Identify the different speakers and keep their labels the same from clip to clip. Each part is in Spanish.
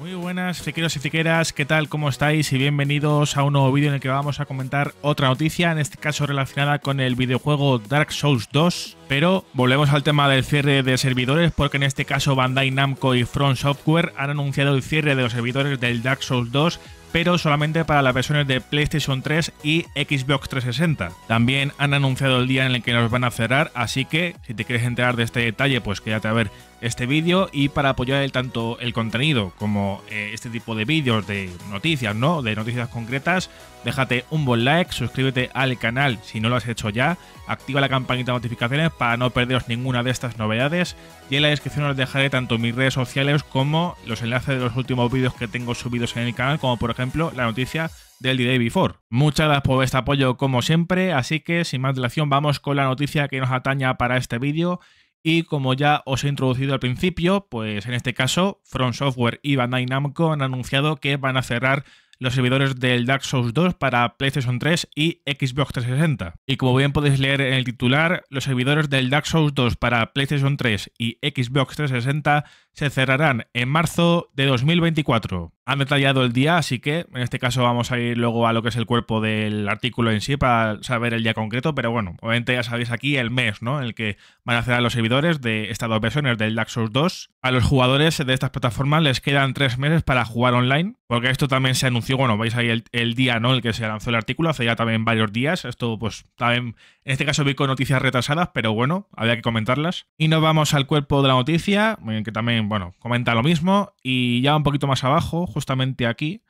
Speaker 1: Muy buenas, fiqueros y fiqueras, ¿qué tal? ¿Cómo estáis? Y bienvenidos a un nuevo vídeo en el que vamos a comentar otra noticia, en este caso relacionada con el videojuego Dark Souls 2. Pero volvemos al tema del cierre de servidores, porque en este caso Bandai Namco y Front Software han anunciado el cierre de los servidores del Dark Souls 2 pero solamente para las versiones de PlayStation 3 y Xbox 360. También han anunciado el día en el que nos van a cerrar, así que si te quieres enterar de este detalle, pues quédate a ver este vídeo y para apoyar tanto el contenido como eh, este tipo de vídeos de noticias, ¿no? De noticias concretas, déjate un buen like, suscríbete al canal si no lo has hecho ya, activa la campanita de notificaciones para no perderos ninguna de estas novedades y en la descripción os dejaré tanto mis redes sociales como los enlaces de los últimos vídeos que tengo subidos en el canal, como por ejemplo la noticia del The Day Before. Muchas gracias por este apoyo como siempre, así que sin más dilación vamos con la noticia que nos ataña para este vídeo y como ya os he introducido al principio, pues en este caso, Front Software y Bandai Namco han anunciado que van a cerrar los servidores del Dark Souls 2 para PlayStation 3 y Xbox 360. Y como bien podéis leer en el titular, los servidores del Dark Souls 2 para PlayStation 3 y Xbox 360 se cerrarán en marzo de 2024 han detallado el día, así que en este caso vamos a ir luego a lo que es el cuerpo del artículo en sí para saber el día concreto, pero bueno, obviamente ya sabéis aquí el mes, ¿no? el que van a hacer a los servidores de estas dos versiones del Dark Souls 2. A los jugadores de estas plataformas les quedan tres meses para jugar online, porque esto también se anunció, bueno, veis ahí el, día, ¿no? el que se lanzó el artículo, hace ya también varios días, esto pues también, en este caso vi con noticias retrasadas, pero bueno, había que comentarlas. Y nos vamos al cuerpo de la noticia, que también, bueno, comenta lo mismo, y ya un poquito más abajo, justamente aquí,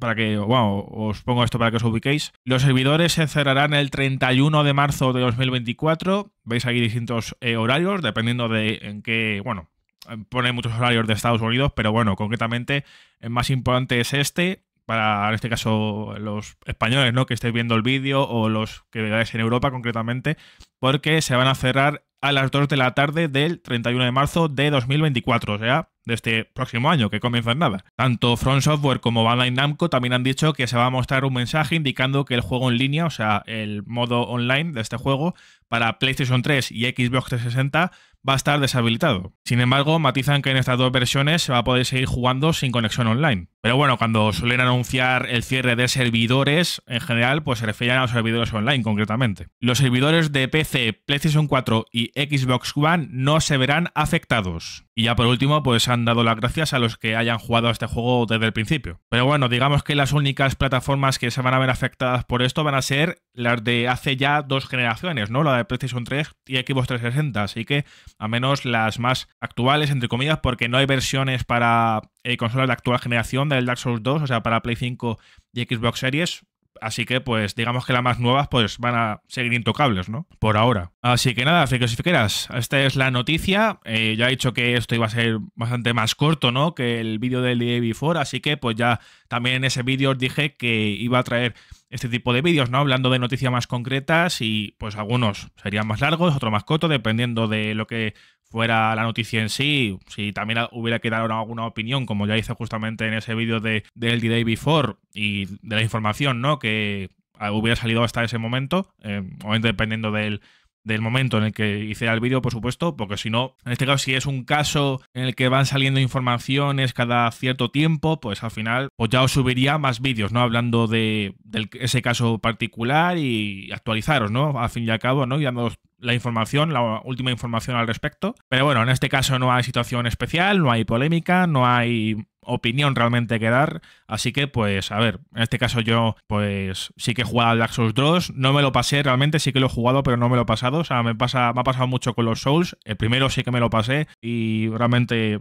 Speaker 1: para que, bueno, os pongo esto para que os ubiquéis. Los servidores se cerrarán el 31 de marzo de 2024. Veis aquí distintos eh, horarios, dependiendo de en qué, bueno, em, pone muchos horarios de Estados Unidos, pero bueno, concretamente el más importante es este, para en este caso los españoles, ¿no? Que estéis viendo el vídeo o los que veáis en Europa concretamente, porque se van a cerrar a las 2 de la tarde del 31 de marzo de 2024, o sea, de este próximo año que comienza en nada. Tanto Front Software como Bandai Namco también han dicho que se va a mostrar un mensaje indicando que el juego en línea, o sea, el modo online de este juego para PlayStation 3 y Xbox 360 va a estar deshabilitado. Sin embargo, matizan que en estas dos versiones se va a poder seguir jugando sin conexión online. Pero bueno, cuando suelen anunciar el cierre de servidores, en general, pues se refieren a los servidores online concretamente. Los servidores de PC, PlayStation 4 y Xbox One no se verán afectados. Y ya por último, pues han dado las gracias a los que hayan jugado a este juego desde el principio. Pero bueno, digamos que las únicas plataformas que se van a ver afectadas por esto van a ser las de hace ya dos generaciones, ¿no? La de PlayStation 3 y Xbox 360. Así que, a menos las más actuales, entre comillas, porque no hay versiones para eh, consolas de actual generación del Dark Souls 2, o sea, para Play 5 y Xbox Series. Así que, pues, digamos que las más nuevas, pues, van a seguir intocables, ¿no? Por ahora. Así que nada, quieras, esta es la noticia. Eh, ya he dicho que esto iba a ser bastante más corto, ¿no? Que el vídeo del día Before, así que, pues, ya también en ese vídeo os dije que iba a traer este tipo de vídeos, ¿no? Hablando de noticias más concretas y, pues, algunos serían más largos, otros más cortos, dependiendo de lo que fuera la noticia en sí, si también hubiera quedado alguna opinión, como ya hice justamente en ese vídeo de, del d Day Before y de la información ¿no? que ah, hubiera salido hasta ese momento, eh, obviamente dependiendo del, del momento en el que hiciera el vídeo, por supuesto, porque si no, en este caso, si es un caso en el que van saliendo informaciones cada cierto tiempo, pues al final, pues ya os subiría más vídeos, ¿no? Hablando de, ese caso particular y actualizaros, ¿no? Al fin y al cabo, ¿no? Y dándoos la información, la última información al respecto. Pero bueno, en este caso no hay situación especial, no hay polémica, no hay opinión realmente que dar. Así que, pues, a ver, en este caso yo, pues, sí que he jugado al Dark Souls 2. No me lo pasé realmente, sí que lo he jugado, pero no me lo he pasado. O sea, me, pasa, me ha pasado mucho con los Souls. El primero sí que me lo pasé y realmente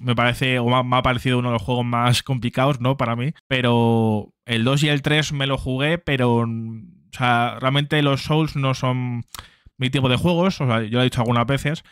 Speaker 1: me parece, o me ha parecido uno de los juegos más complicados, ¿no? Para mí. Pero el 2 y el 3 me lo jugué, pero, o sea, realmente los Souls no son mi tipo de juegos, o sea, yo lo he dicho algunas veces,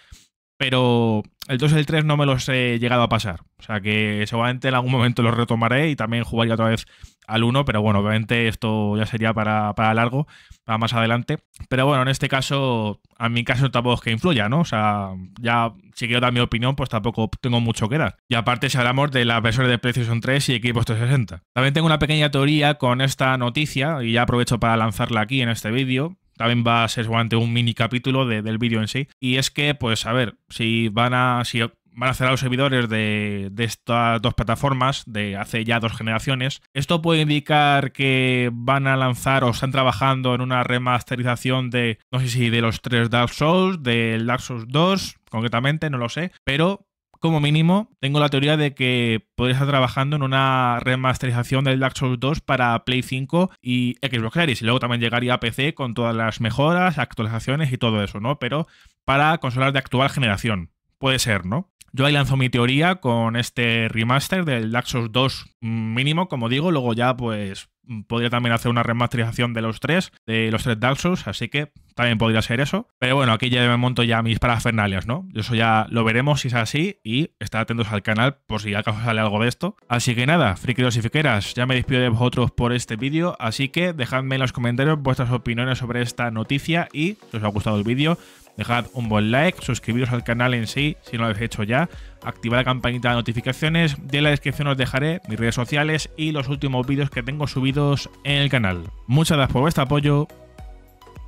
Speaker 1: pero el 2 y el 3 no me los he llegado a pasar. O sea que seguramente en algún momento los retomaré y también jugaría otra vez al 1, pero bueno, obviamente esto ya sería para, largo, para más adelante. Pero bueno, en este caso, a mi caso tampoco es que influya, ¿no? O sea, ya si quiero dar mi opinión, pues tampoco tengo mucho que dar. Y aparte si hablamos de las versiones de PlayStation 3 y equipos 360. También tengo una pequeña teoría con esta noticia y ya aprovecho para lanzarla aquí en este vídeo también va a ser seguramente un mini capítulo del vídeo en sí. Y es que, pues, a ver, si van a. Si van a cerrar los servidores de, de, estas dos plataformas de hace ya dos generaciones. Esto puede indicar que van a lanzar o están trabajando en una remasterización de, no sé si de los tres Dark Souls, del Dark Souls 2, concretamente, no lo sé, pero como mínimo, tengo la teoría de que podría estar trabajando en una remasterización del Dark Souls 2 para Play 5 y Xbox Series. Y luego también llegaría a PC con todas las mejoras, actualizaciones y todo eso, ¿no? Pero para consolas de actual generación. Puede ser, ¿no? Yo ahí lanzo mi teoría con este remaster del Dark 2 mínimo, como digo, luego ya pues mm, podría también hacer una remasterización de los tres, de los tres Dark así que también podría ser eso. Pero bueno, aquí ya me monto ya mis parafernalias, ¿no? Eso ya lo veremos si es así y estad atentos al canal por si acaso sale algo de esto. Así que nada, frikidos y fiqueras ya me despido de vosotros por este vídeo, así que dejadme en los comentarios vuestras opiniones sobre esta noticia y si os ha gustado el vídeo, Dejad un buen like, suscribiros al canal en sí si no lo habéis hecho ya, activad la campanita de notificaciones, de la descripción os dejaré mis redes sociales y los últimos vídeos que tengo subidos en el canal. Muchas gracias por vuestro apoyo,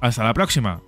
Speaker 1: hasta la próxima.